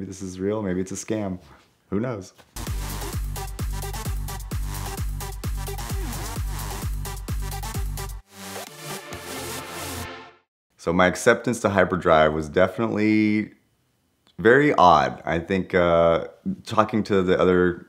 Maybe this is real, maybe it's a scam. Who knows? So my acceptance to hyperdrive was definitely very odd. I think uh, talking to the other,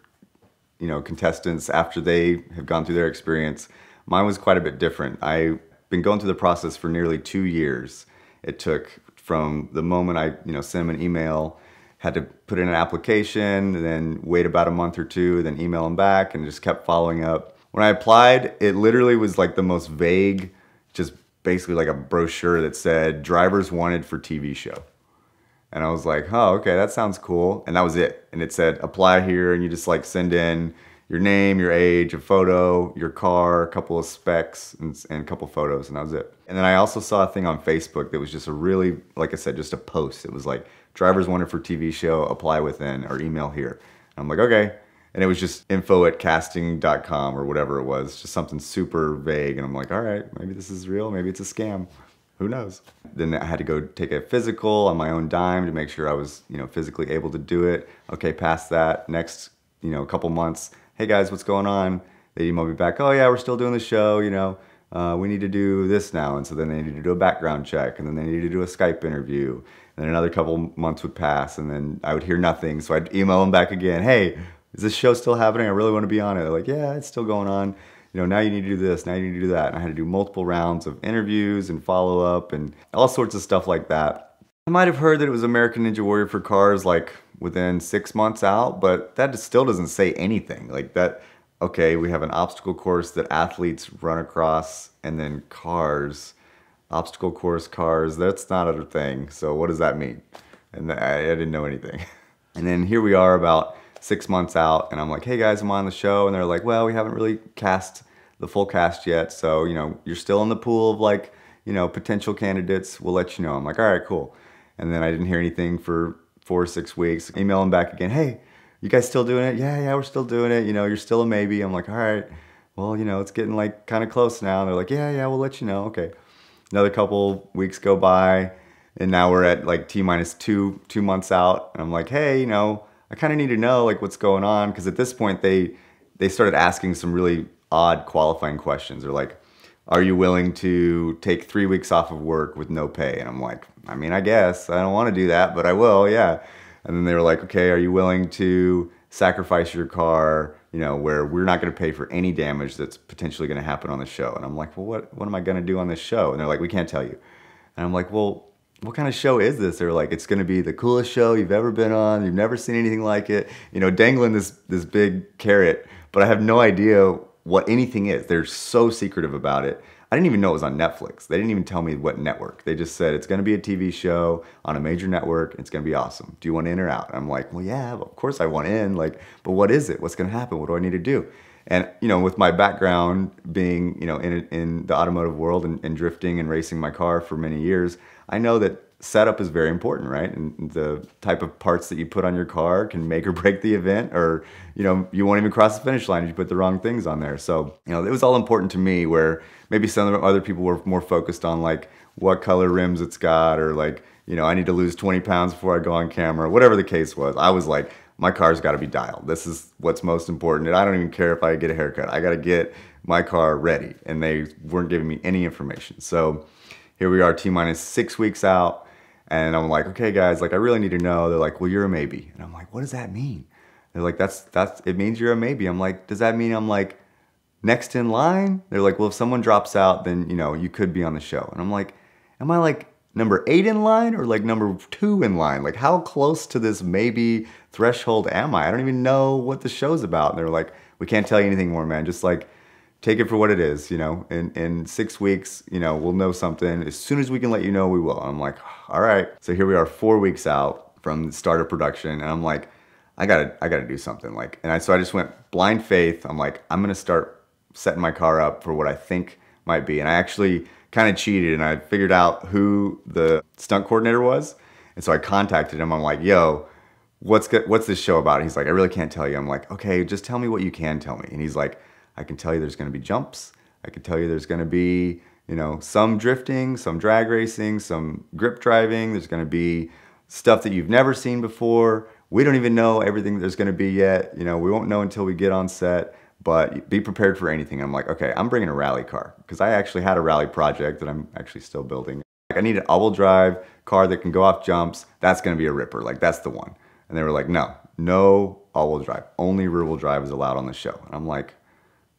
you know, contestants after they have gone through their experience, mine was quite a bit different. I've been going through the process for nearly two years. It took from the moment I, you know, sent them an email had to put in an application and then wait about a month or two, then email them back and just kept following up. When I applied, it literally was like the most vague, just basically like a brochure that said drivers wanted for TV show. And I was like, oh, okay, that sounds cool. And that was it. And it said apply here and you just like send in your name, your age, a photo, your car, a couple of specs, and, and, a couple of photos, and that was it. And then I also saw a thing on Facebook that was just a really, like I said, just a post. It was like, drivers wanted for TV show, apply within, or email here. And I'm like, okay. And it was just info at casting.com or whatever it was, just something super vague. And I'm like, all right, maybe this is real, maybe it's a scam. Who knows? Then I had to go take a physical on my own dime to make sure I was, you know, physically able to do it. Okay, past that, next, you know, couple months, hey guys, what's going on? they email me back, oh yeah, we're still doing the show, you know, uh, we need to do this now. And so then they need to do a background check, and then they need to do a Skype interview. And then another couple months would pass, and then I would hear nothing. So I'd email them back again, hey, is this show still happening? I really want to be on it. They're like, yeah, it's still going on. You know, now you need to do this, now you need to do that. And I had to do multiple rounds of interviews and follow up and all sorts of stuff like that. I might have heard that it was American Ninja Warrior for cars like within six months out, but that still doesn't say anything. Like that, okay, we have an obstacle course that athletes run across and then cars, obstacle course cars, that's not a thing. So what does that mean? And I, I didn't know anything. And then here we are about six months out and I'm like, hey guys, I'm on the show. And they're like, well, we haven't really cast the full cast yet. So, you know, you're still in the pool of like, you know, potential candidates. We'll let you know. I'm like, all right, cool. And then I didn't hear anything for four or six weeks. Email him back again. Hey, you guys still doing it? Yeah, yeah, we're still doing it. You know, you're still a maybe. I'm like, all right. Well, you know, it's getting like kind of close now. And they're like, yeah, yeah, we'll let you know. Okay. Another couple weeks go by, and now we're at like T minus two, two months out. And I'm like, hey, you know, I kind of need to know like what's going on because at this point they they started asking some really odd qualifying questions. They're like, are you willing to take three weeks off of work with no pay? And I'm like, I mean, I guess I don't want to do that, but I will, yeah. And then they were like, okay, are you willing to sacrifice your car, you know, where we're not going to pay for any damage that's potentially going to happen on the show? And I'm like, well, what, what am I going to do on this show? And they're like, we can't tell you. And I'm like, well, what kind of show is this? They're like, it's going to be the coolest show you've ever been on. You've never seen anything like it. You know, dangling this this big carrot, but I have no idea what anything is. They're so secretive about it. I didn't even know it was on Netflix. They didn't even tell me what network. They just said it's going to be a TV show on a major network. It's going to be awesome. Do you want in or out? And I'm like, well, yeah, of course I want in. Like, but what is it? What's going to happen? What do I need to do? And you know, with my background being you know in in the automotive world and, and drifting and racing my car for many years, I know that setup is very important, right? And the type of parts that you put on your car can make or break the event, or you know, you won't even cross the finish line if you put the wrong things on there. So, you know, it was all important to me. Where maybe some other people were more focused on like what color rims it's got, or like you know, I need to lose 20 pounds before I go on camera, whatever the case was. I was like, my car's got to be dialed. This is what's most important. And I don't even care if I get a haircut. I got to get my car ready. And they weren't giving me any information. So here we are, T minus six weeks out. And I'm like, okay, guys, like I really need to know. They're like, well, you're a maybe. And I'm like, what does that mean? They're like, that's that's it means you're a maybe. I'm like, does that mean I'm like next in line? They're like, well, if someone drops out, then you know you could be on the show. And I'm like, am I like number eight in line or like number two in line? Like how close to this maybe threshold am I? I don't even know what the show's about. And they're like, we can't tell you anything more, man. Just like take it for what it is, you know, in, in six weeks, you know, we'll know something. As soon as we can let you know, we will. And I'm like, all right. So here we are four weeks out from the start of production. And I'm like, I gotta, I gotta do something. Like, and I, so I just went blind faith. I'm like, I'm gonna start setting my car up for what I think might be. And I actually kind of cheated and I figured out who the stunt coordinator was. And so I contacted him. I'm like, yo, what's, what's this show about? And he's like, I really can't tell you. I'm like, okay, just tell me what you can tell me. And he's like, I can tell you there's going to be jumps. I can tell you there's going to be, you know, some drifting, some drag racing, some grip driving. There's going to be stuff that you've never seen before. We don't even know everything there's going to be yet. You know, we won't know until we get on set, but be prepared for anything. I'm like, okay, I'm bringing a rally car because I actually had a rally project that I'm actually still building. Like, I need an all-wheel drive car that can go off jumps. That's going to be a ripper. Like, that's the one. And they were like, no, no all-wheel drive. Only rear-wheel drive is allowed on the show. And I'm like,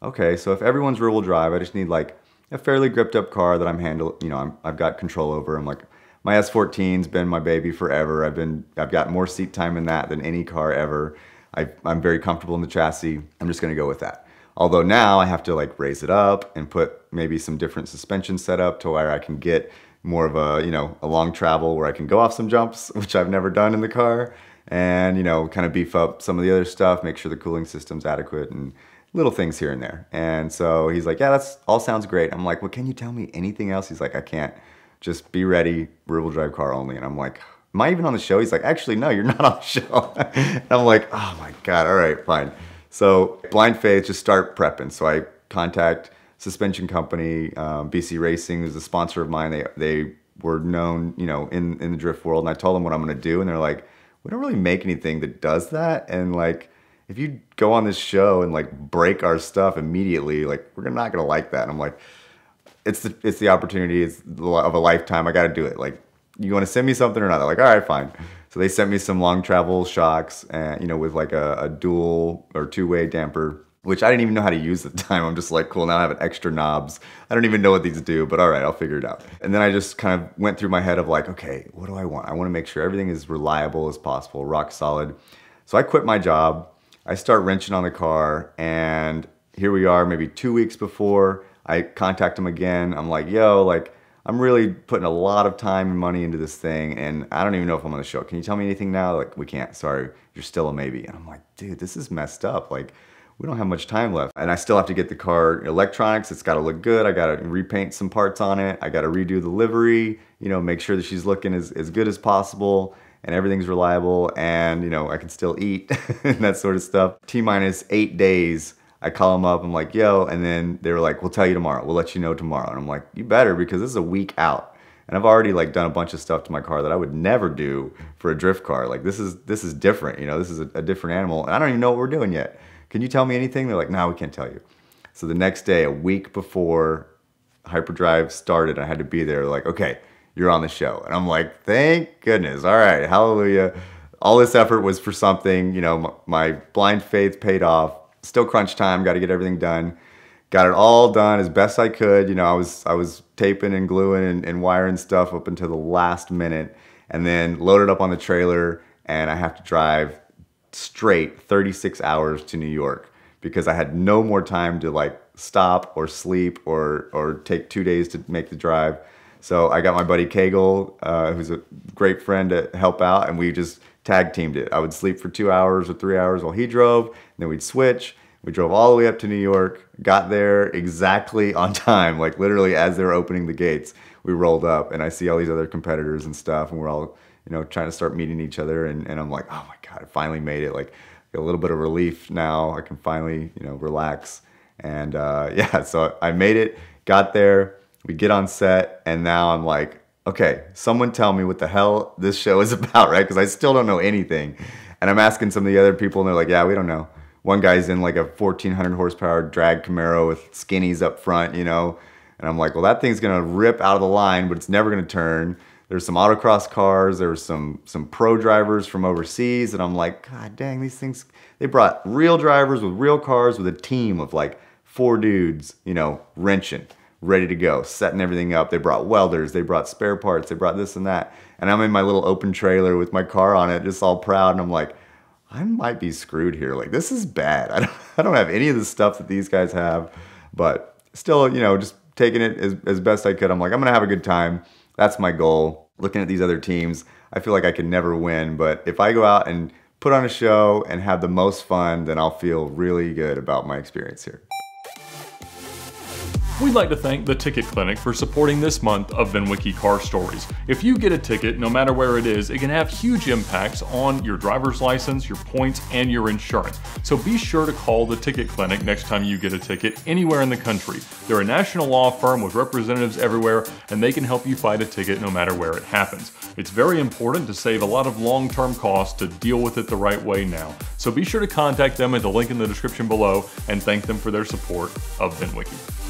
okay, so if everyone's rear wheel drive, I just need like a fairly gripped up car that I'm handle, you know, I'm, I've got control over. I'm like, my S14's been my baby forever. I've been, I've got more seat time in that than any car ever. I, I'm very comfortable in the chassis. I'm just gonna go with that. Although now I have to like raise it up and put maybe some different suspension setup to where I can get more of a, you know, a long travel where I can go off some jumps, which I've never done in the car and, you know, kind of beef up some of the other stuff, make sure the cooling system's adequate and little things here and there. And so he's like, yeah, that's all sounds great. I'm like, well, can you tell me anything else? He's like, I can't. Just be ready, rear-wheel drive car only. And I'm like, am I even on the show? He's like, actually, no, you're not on the show. and I'm like, oh my God, all right, fine. So blind faith, just start prepping. So I contact suspension company, um, BC Racing is a sponsor of mine. They, they were known, you know, in, in the drift world. And I told them what I'm going to do. And they're like, we don't really make anything that does that. And like, if you go on this show and like break our stuff immediately, like we're not gonna like that. And I'm like, it's the it's the opportunity it's of a lifetime. I got to do it. Like, you want to send me something or not? They're like, all right, fine. So they sent me some long travel shocks, and you know, with like a, a dual or two way damper, which I didn't even know how to use at the time. I'm just like, cool, now I have extra knobs. I don't even know what these do, but all right, I'll figure it out. And then I just kind of went through my head of like, okay, what do I want? I want to make sure everything is reliable as possible, rock solid. So I quit my job I start wrenching on the car, and here we are, maybe two weeks before I contact him again. I'm like, yo, like, I'm really putting a lot of time and money into this thing, and I don't even know if I'm on the show. Can you tell me anything now? Like, we can't. Sorry, you're still a maybe. And I'm like, dude, this is messed up. Like, we don't have much time left. And I still have to get the car electronics. It's got to look good. I got to repaint some parts on it. I got to redo the livery, you know, make sure that she's looking as, as good as possible and everything's reliable and you know I can still eat and that sort of stuff. T minus eight days, I call them up. I'm like, yo, and then they were like, we'll tell you tomorrow. We'll let you know tomorrow. And I'm like, you better because this is a week out. And I've already like done a bunch of stuff to my car that I would never do for a drift car. Like this is this is different. You know, this is a, a different animal, and I don't even know what we're doing yet. Can you tell me anything? They're like, no, nah, we can't tell you. So the next day, a week before hyperdrive started, I had to be there. Like, okay, you're on the show. And I'm like, thank goodness. All right, hallelujah. All this effort was for something. You know, my blind faith paid off. Still crunch time, got to get everything done. Got it all done as best I could. You know, I was I was taping and gluing and, and wiring stuff up until the last minute, and then loaded up on the trailer. And I have to drive straight 36 hours to New York because I had no more time to like stop or sleep or or take two days to make the drive. So I got my buddy Cagle, uh, who's a great friend to help out, and we just tag teamed it. I would sleep for two hours or three hours while he drove, then we'd switch. We drove all the way up to New York, got there exactly on time, like literally as they were opening the gates, we rolled up and I see all these other competitors and stuff, and we're all, you know, trying to start meeting each other. And, and I'm like, oh my God, I finally made it. Like a little bit of relief now. I can finally, you know, relax. And uh, yeah, so I made it, got there we get on set, and now I'm like, okay, someone tell me what the hell this show is about, right? Because I still don't know anything. And I'm asking some of the other people, and they're like, yeah, we don't know. One guy's in like a 1400 horsepower drag Camaro with skinnies up front, you know. And I'm like, well, that thing's gonna rip out of the line, but it's never gonna turn. There's some autocross cars. there's some some pro drivers from overseas, and I'm like, God dang, these things. They brought real drivers with real cars with a team of like four dudes, you know, wrenching ready to go, setting everything up. They brought welders, they brought spare parts, they brought this and that. And I'm in my little open trailer with my car on it, just all proud. And I'm like, I might be screwed here. Like, this is bad. I don't, I don't have any of the stuff that these guys have, but still, you know, just taking it as, as best I could. I'm like, I'm going to have a good time. That's my goal. Looking at these other teams, I feel like I can never win, but if I go out and put on a show and have the most fun, then I'll feel really good about my experience here. We'd like to thank the Ticket Clinic for supporting this month of VinWiki Car Stories. If you get a ticket, no matter where it is, it can have huge impacts on your driver's license, your points, and your insurance. So be sure to call the Ticket Clinic next time you get a ticket anywhere in the country. They're a national law firm with representatives everywhere, and they can help you fight a ticket no matter where it happens. It's very important to save a lot of long term costs to deal with it the right way now. So be sure to contact them at the link in the description below and thank them for their support of VinWiki.